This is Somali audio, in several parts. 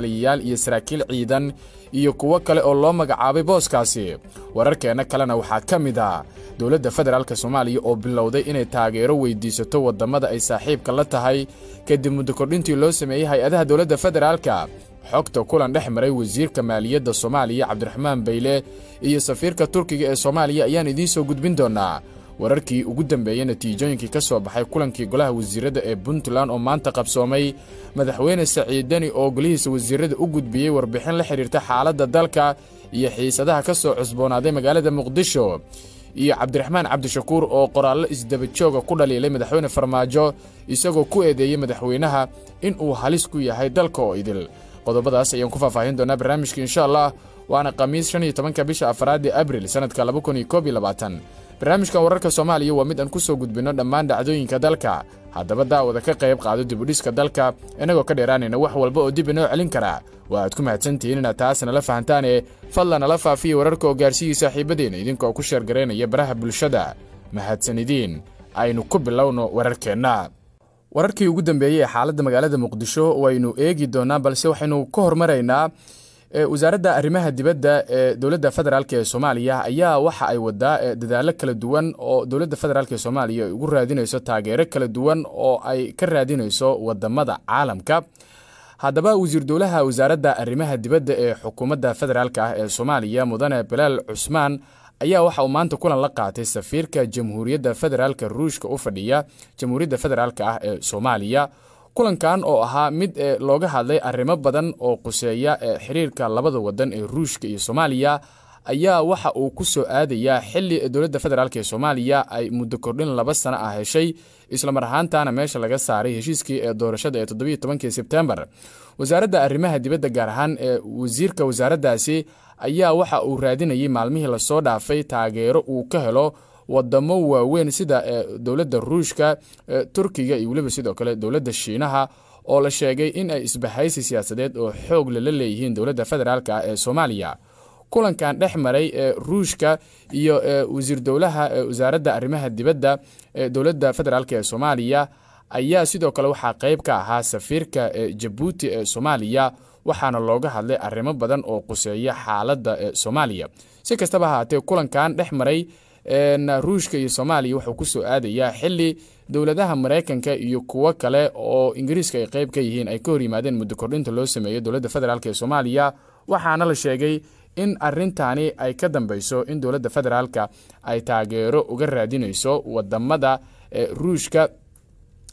yaal iyo saraakiil ciidan iyo kuwo kale oo loo magacaabay booskaasi wararkeenna kalena waxaa ka mid ah dowladda federaalka soomaaliya oo bilowday inay taageero weydiisato waddammada ay saaxiibka la tahay kadib muddo kordhintii loo sameeyey hay-adaha dowladda federaalka xogta kulan dhex maray wasiirka maaliyadda soomaaliya cabdiraxmaan bayle iyo safiirka turkiga ee soomaaliya ayaan idiin soo gudbin doonnaa wararkii ugu dambeeyey natiijooyinkii ka soo baxay kulankii golaha wasiirradda ee puntland oo maanta qabsoomay madaxweyne saciidani oo golihiisa wasiirada u gudbiyey warbixin la xidhiirta xaaladda dalka iyo xiisadaha ka soo cusboonaaday magaalada muqdisho iyo cabdiraxmaan cabdishakuur oo qoraallo isdaba jooga ku dhaliilay madaxweyne farmaajo isagoo ku eedeeyey madaxweynaha in uu halis ku yahay dalka oo idil qodobadaas ayaan ku faahfaahin doonaa barnaamijka insha allah waana khamiis shan iyo tobanka bisha afaraad ee abril sannadka laba kun iyo koob iyo labaatan barnaamijkan wararka soomaaliya waa mid aan ku soo gudbinno dhammaan dhacdooyinka dalka haddaba daawada ka qayb qaado dibudhiska dalka innagoo ka dheeraanayna wax walba oo dib inoo celin kara waa aad ku mahadsantihiin inaad taas nala fahantaane fadla nala faafiya wararka oo gaarsiiyey saaxiibadeenna idinkoo ku sheergaraynaya baraha bulshada mahadsanidiin aynu ku bilowno wararkeenna wararkii ugu dambeeyey ee xaaladda magaalada muqdisho waynu eegi doonaa balse waxaynu ka hormaraynaa wasaaradda arrimaha dibadda ee dowladda federaalk ee soomaaliya ayaa waxa ay wadaa dadaalo kala duwan oo dowladda federaalk ee soomaaliya ay ugu raadinayso taageero kala duwan oo ay ka raadinayso wadamada caalamka haddaba wasiir dowlaha wasaaradda arrimaha dibadda ee xukuumadda federaalk ah ee soomaaliya mudane bilaal cusmaan ayaa waxa uu maanta kulan la qaatay safiirka jamhuuriyadda federaalk ruushka u fadhiya jamhuuriyadda federaalk ah ee soomaaliya kulankan oo ahaa mid ee eh, looga hadlay arrimo badan oo quseeya ee eh, xiriirka labada wadan ee ruushka iyo soomaaliya ayaa waxa uu ku soo aadayaa xili dowladda federaalk ee soomaaliya ay muddo kordhin laba sano ah heshay islamar ahaantaana meesha laga saaray heshiiskii ee doorashada ee toddobiyo tobankii sebteembar wasaaradda arrimaha dibadda gaar ahaan ee eh, wasiirka wasaaraddaasi ayaa waxa uu raadinayay maalmihii lasoo dhaafay taageero uu ka helo wadamo waaweyn sida eh, dowladda ruushka eh, turkiga iyo weliba sidoo kale dowladda shiinaha oo la sheegay in ay isbahaysi siyaasadeed oo xoog lala leeyihiin dowladda federaalka ee eh, soomaaliya kulankan dhex maray ee ruushka iyo ee wasiir dowlaha wasaaradda arrimaha dibadda ee dowladda federaalk ee soomaaliya ayaa sidoo kale waxaa qayb ka ahaa safiirka ee jabuuti ee soomaaliya waxaana looga hadlay arrimo badan oo quseeya xaaladda soomaaliya si kastaba ahaatee kulankan dhex maray ruushka iyo soomaaliya wuxuu kusoo aadayaa xili dowladaha maraykanka iyo kuwo kale oo ingiriiska ay qayb ka yihiin ay ka horyimaadeen muddo kordhinta loo sameeyo dowladda federaalk ee soomaaliya waxaana la sheegay in arintani ay ka dambeyso in dowladda federaalka ay taageero uga raadinayso wadamada e, ruushka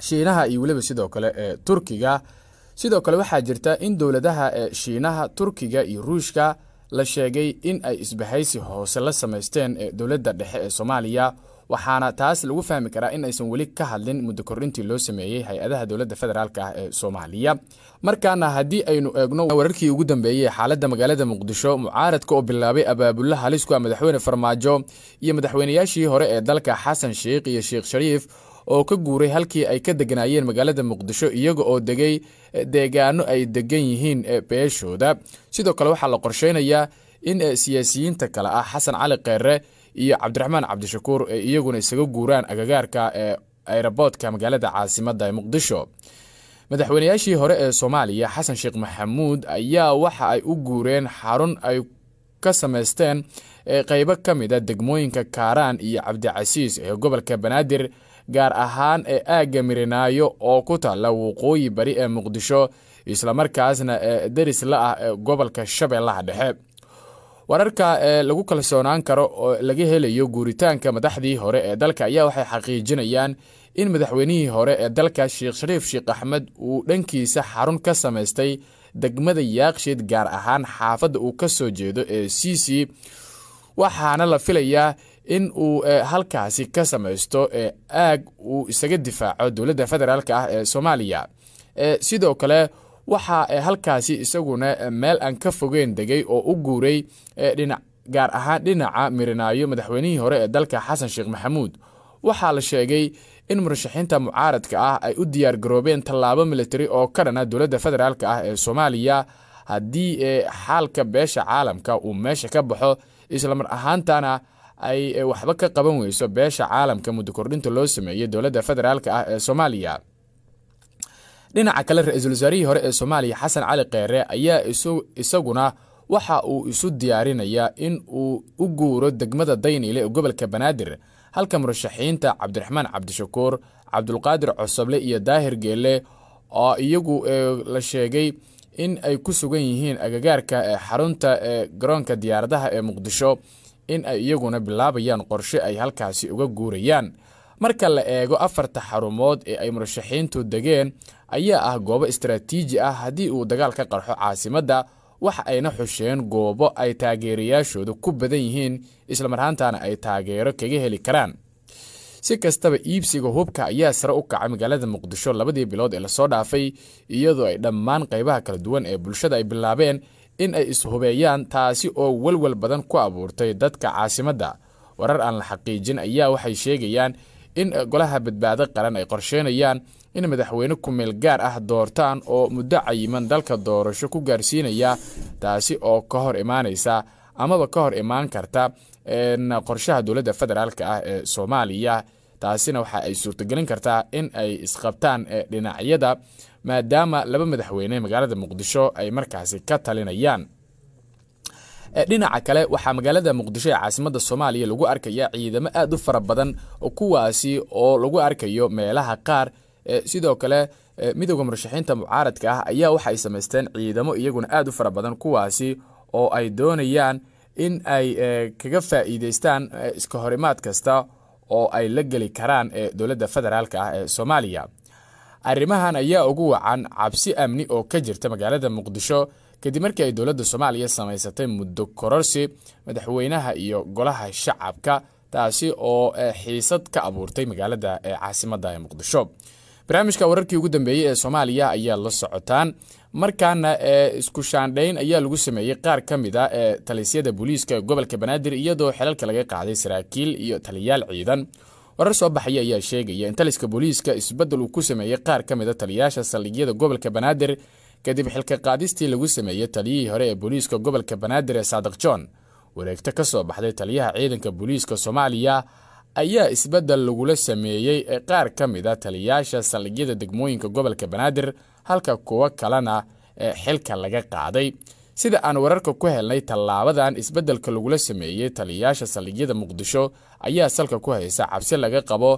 shiinaha iyo weliba sidoo kale ee turkiga sidoo kale waxaa jirta in dowladaha e, shiinaha turkiga iyo ruushka la sheegay in ay isbahaysi hoose la samaysteen ee dowladda dhexe ee soomaaliya waxaana taas lagu fahmi karaa in aysan weli ka hadlin muddo kordhintii loo sameeyey hay-adaha dowladda federaalk ah ee soomaaliya markaana haddii aynu eegno wararkii ugu dambeeyey xaaladda magaalada muqdisho mucaaradka oo bilaabay abaabulla halis ku madaxweyne farmaajo iyo madaxweyneyaashii hore ee dalka xasan sheikh iyo sheekh shariif oo ka guuray halkii ay ka deganaayeen magaalada muqdisho iyaga oo degay eh, deegaano ay degan yihiin eh, beeshooda sidoo kale waxaa la qorsheynayaa in eh, siyaasiyiinta kale ah xasan cali kheere iyo cabdiraxmaan cabdishakuur iyaguna isaga guuraan agagaarka eeraboodka magaalada caasimada muqdisho madaxweyneyaashii hore ee soomaaliya xasan sheekh maxamuud ayaa waxa ay u guureen xarun ay ka samaysteen qeybo ka mida ah degmooyinka kaaraan iyo cabdicasiis ee gobolka banaadir gaar ahaan ee aagga mirinaayo oo ku taalla waqooyi bari ee muqdisho islamarkaasna ee deris la ah ee gobolka shabeellaha dhexe wararka ee lagu kalsoonaan karo oo laga helayo guuritaanka madaxdii hore ee dalka ayaa waxay xaqiijinayaan in madaxweynihii hore ee dalka sheekh shariif sheekh axmed uu dhankiisa xarun ka samaystay degmada yaakshiid gaar ahaan xaafadda uu ka soo jeedo ee cc waxaana la filayaa in uu e, halkaasi ka samaysto e, aag uu isaga difaaco dowladda federaalk ah ee soomaaliya e, sidoo kale waxa halkaasi isaguna meel aan ka fogeyn degay oo u guuray gaar ahaan dhinaca mirinaayo madaxweynihii hore ee dalka xasan sheekh maxamuud waxaa la sheegay in murashaxiinta mucaaradka ah ay u diyaar garoobeen tallaabo milatari oo ka dhana dowladda federaalk ah ee soomaaliya haddii e xaalka beesha caalamka uu meesha ka baxo islamar ahaantana ay eh, waxba ka qaban weyso beesha caalamka muddo kordhinta loo sameeyey dowladda federaalk ah ee soomaaliya dhinaca kale ra-iisul wasaarihii hore ee soomaaliya xasan cali kheyre ayaa isaguna waxa uu isu diyaarinayaa in uu u guuro degmada daynile ee gobolka banaadir halka murashaxiinta cabdiraxmaan cabdishakuur cabdulqaadir cosoble iyo daahir geelle oo iyagu eh, la sheegay in ay ku sugan yihiin agagaarka ee eh, xarunta ee eh, garoonka diyaaradaha ee muqdisho in ay iyaguna bilaabayaan qorshe ay halkaasi uga guurayaan marka la eego afarta xarumood ee ay murashaxiintu degeen ayaa ah goobo istaraatiiji ah haddii uu dagaal ka qarxo caasimadda waxa ayna xusheen goobo ay taageerayaashooda ku badan yihiin isla marhaantaana ay taageero kaga heli karaan si kastaba iibsiga hubka ayaa sare u kacay magaalada muqdisho labadii bilood ee lasoo dhaafay iyadoo ay dhammaan qaybaha kala duwan ee bulshada ay bilaabeen in ay ishubeeyaan taasi oo welwel badan ku abuurtay dadka caasimadda warar aan la xaqiijin ayaa waxay sheegayaan in golaha badbaado qaran ay qorsheynayaan in madaxweyne kumeel gaar ah doortaan oo muddo cayiman dalka doorasho ku gaarsiinaya taasi oo ka hor imaanaysa amaba ka hor imaan karta qorshaha dowladda federaalk ah ee soomaaliya taasina waxa ay suurtogelin kartaa in ay isqabtaan eh, dhinacyada maadaama laba madaxweyne magaalada muqdisho ay markaasi ka talinayaan eh, dhinaca kale waxaa magaalada muqdisho ee caasimada soomaaliya lagu arkaya ciidamo aad u fara badan kuwaasi oo lagu arkayo meelaha qaar sidoo kale midowda murashaxiinta mucaaradka ah ayaa waxaay samaysteen ciidamo iyaguna aad u fara badan kuwaasi oo ay doonayaan in ay kaga faa'iideystaan iska horimaad kasta oo ay la geli karaan ee dowladda federaalk ah ee soomaaliya arrimahan ayaa ugu wacan cabsi amni oo ka jirta magaalada muqdisho kadib markii ay dowladda soomaaliya samaysatay muddo kororsi madaxweynaha iyo golaha shacabka taasi oo xiisad ka abuurtay magaalada caasimadda ee muqdisho barnaamijka wararkii ugu dambeeyey ee soomaaliya ayaa la socotaan markaana ee eh, isku shaandhayn ayaa lagu sameeyey qaar ka mid a ah, ee eh, talisyada booliiska gobolka banaadir iyadoo xelalka laga qaaday saraakiil iyo taliyaal ciidan warar soo baxaya ayaa sheegaya in taliska booliiska isbedel uu ku sameeyey qaar ka mid a ah taliyaasha saldhigyada gobolka banaadir kadib xilka qaadistii lagu sameeyey taliyihii hore ee booliiska gobolka banaadir ee saadiq john wareegto ka soo baxday taliyaha ciidanka booliiska soomaaliya ayaa isbeddel lagula sameeyey ee qaar ka a ah taliyayaasha saldhigyada degmooyinka gobolka banaadir halka kuwo kalena ee xilka laga qaaday sida aan wararka ku helnay tallaabadan isbeddelka lagula sameeyey taliyayaasha saldhigyada muqdisho ayaa salka ku haysa cabsi laga qabo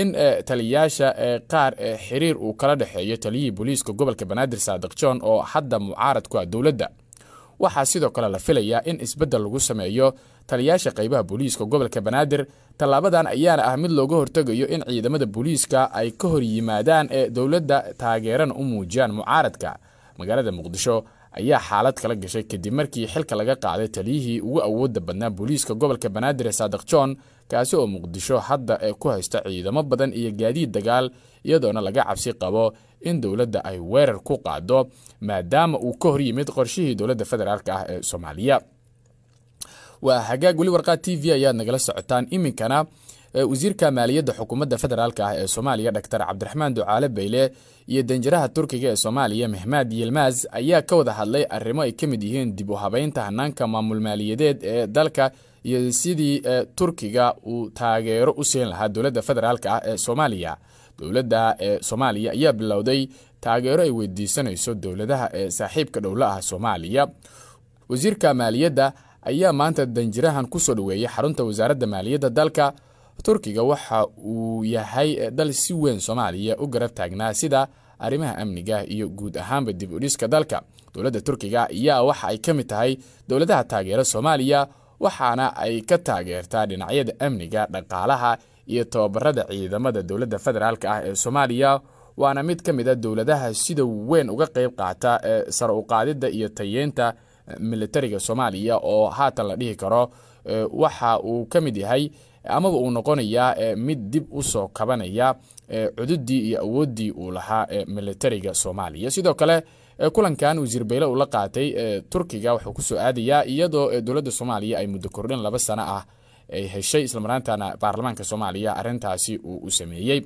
in eh, taliyayaasha ee eh, qaar ee eh, xiriir uu kala dhexeeyo taliyihii booliiska gobolka banaadir saadiq john oo hadda mucaarad ku ah dowladda waxaa sidoo kale la filayaa in isbeddel lagu sameeyo taliyaasha qaybaha booliiska gobolka banaadir tallaabadan ayaana ah mid looga hortegayo in ciidamada booliiska ay ka hor yimaadaan ee dowladda taageerana u muujiyaan mucaaradka magaalada muqdisho ayaa xaalad kala gashay kadib markii xilka laga qaaday taliyihii ugu awoodda badnaa booliiska gobolka banaadir ee saadiq jon kaasi oo muqdisho hadda ee ku haysta ciidamo badan iyo gaadiid dagaal iyadoona laga cabsi qabo in dowladda ay weerar ku qaado maadaama uu ka hor yimid qorshihii dowladda federaalk ah ee soomaaliya waa hagaag weli warqaad t v ah ayaad nagala socotaan iminkana wasiirka maaliyadda xukuumadda federaalk ah ee soomaaliya dhaktar cabdiraxmaan ducaale beyle iyo danjiraha turkiga ee soomaaliya mehmaad yilmaz ayaa ka wada hadlay arrimo ay ka mid yihiin dib u habeynta hanaanka maamul maaliyadeed ee dalka iyo sidii turkiga uu taageero u siin lahaa dowladda federaalk ah ee soomaaliya dowladda ee soomaaliya ayaa bilowday taageero ay weydiisanayso dowladaha ee saaxiibka dhowla ah soomaaliya wasiirka maaliyadda ayaa maanta danjirahan ku soo dhoweeyay xarunta wasaaradda maaliyadda dalka turkiga waxa uu yahay eh, dal si weyn soomaaliya u garab taagnaa sida arrimaha amniga iyo guud ahaanba dib u dhiska dalka dowladda turkiga ayaa waxa ay ka mid tahay dowladaha taageera soomaaliya waxaana ay ka taageertaa dhinacyada amniga dhaqaalaha iyo tababarada ciidamada dowladda federaalk ah ee soomaaliya waana mid ka mid a ah dowladaha sida weyn uga qayb qaata ee sar u iyo tayeynta eh, militariga soomaaliya oo haatan la dhihi karo eh, waxa uu ka mid yahay amaba uu noqonayaa eh, mid dib u soo kabanaya eh, cududii iyo awoodii uu lahaa ee eh, militariga soomaaliya sidoo kale kulankan wasiir bayle uu la qaatay turkiga wuxuu kusoo aadayaa iyadoo dowladda soomaaliya ay muddo kordhin laba sano ah ay heshay islamaraantana baarlamaanka soomaaliya arintaasi uu u sameeyey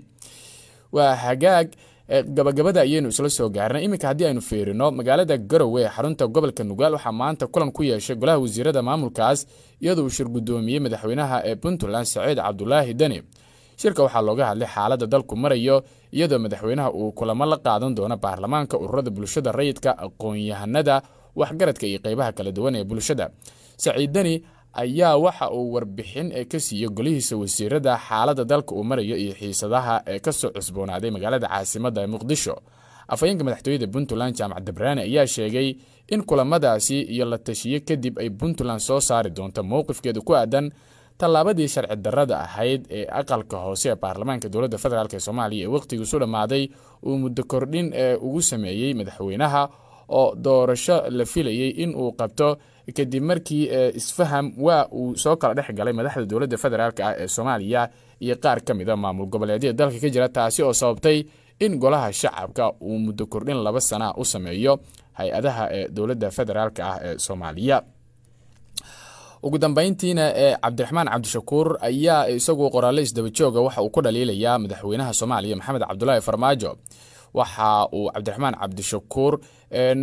waa hagaag gabagabada ayaynu isla soo gaarnay iminka haddii aynu fiirino magaalada garowe ee xarunta gobolka nugaal waxaa maanta kulan ku yeeshay golaha wasiirada maamulkaas iyadoo uu shir guddoomiyey madaxweynaha ee puntland saciid cabdulaahi deni shirka waxaa looga hadlay xaaladda dalku marayo iyadoo madaxweynaha uu kulamo la qaadan doono baarlamaanka ururada bulshada rayidka aqoon-yahanada waxgaradka iyo qeybaha kala duwan ee bulshada saciid deni ayaa waxa uu warbixin ee ka siiyey golihiisa wasiirada xaalada dalka uu marayo iyo xiisadaha ee kasoo cusboonaaday magaalada caasimadda ee muqdisho afhayeenka madaxtooyada puntland jaamac dabraane ayaa sheegay in kulamadaasi iyo la tashiyo kadib ay puntland soo saari doonto mowqifkeeda ku aadan tallaabadii sharci darrada ahayd ee aqalka hoose ee baarlamaanka dowladda federaalk ee soomaaliya ee wakhtigiisu dhammaaday uu muddo kordhin ee ugu sameeyey madaxweynaha oo doorasho la filayay in uu qabto kadib markii eh, isfaham waa uu soo kala dhex galay madaxda dowladda federaalk ah ee soomaaliya iyo qaar ka mida ah maamul goboleedyada dalka ka jira taasi oo sababtay in golaha shacabka uu muddo kordhin laba sana u sameeyo hay-adaha ee eh, dowladda federaalk ah ee soomaaliya ugu dambayntiina eh, cabdiraxmaan cabdishakuur ayaa isagu qoraale isdabajooga waxa uu ku dhaliilayaa madaxweynaha soomaaliya maxamed cabdulaahi farmaajo waxa uu cabdiraxmaan cabdishakuur eh,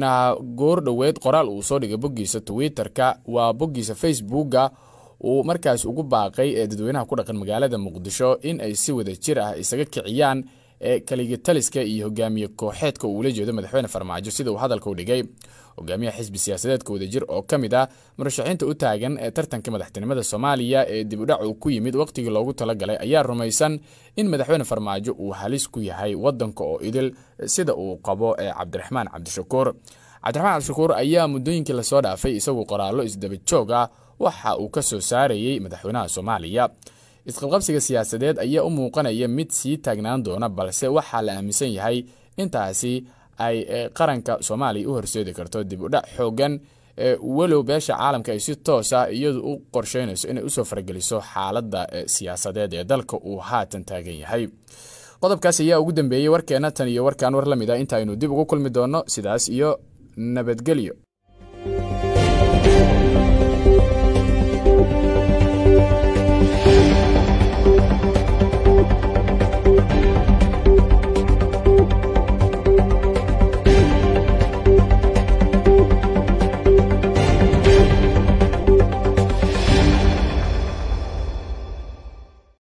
goor dhoweed qoraal uu soo dhigay boggiisa twitter-ka waa boggiisa facebooka uu markaas ugu baaqay ee eh, dadweynaha ku dhaqan magaalada muqdisho in ay si wada jir ah isaga kiciyaan ee kaligataliska iyo hogaamiye kooxeedka uu ula jeedo madaxweyne farmaajo sida uu hadalka u dhigay hogaamiyaha xisbi siyaasadeedka wadajir oo ka mid ah murashaxiinta u taagan ee tartanka madaxtinimada soomaaliya ee dib udhac uu ku yimid wakhtigii loogu talagalay ayaa rumaysan in madaxweyne farmaajo uu halis ku yahay waddanka oo idil sida uu qabo ee cabdiraxmaan cabdishakuur cabdiraxmaan cabdishakuur ayaa muddooyinkii lasoo dhaafay isaguo qoraallo isdaba joog ah waxa uu ka soo saarayey madaxweynaha soomaaliya isqabqabsiga siyaasadeed ayaa u muuqanaya mid sii taagnaan doona balse waxaa la aaminsan yahay intaasi ay eh, qaranka soomaaliya u horseedi karto dib u dhac ee eh, welow beesha caalamka ay si toosa ah iyadu u qorsheynayso inay usoo farageliso xaaladda eh, siyaasadeed ee dalka uu haatan taagan yahay qodobkaas ayaa ugu dambeeyey warkeena tan iyo warkaan war la mid a ah. intaaynu dib ugu kulmi doono sidaas iyo nabadgelyo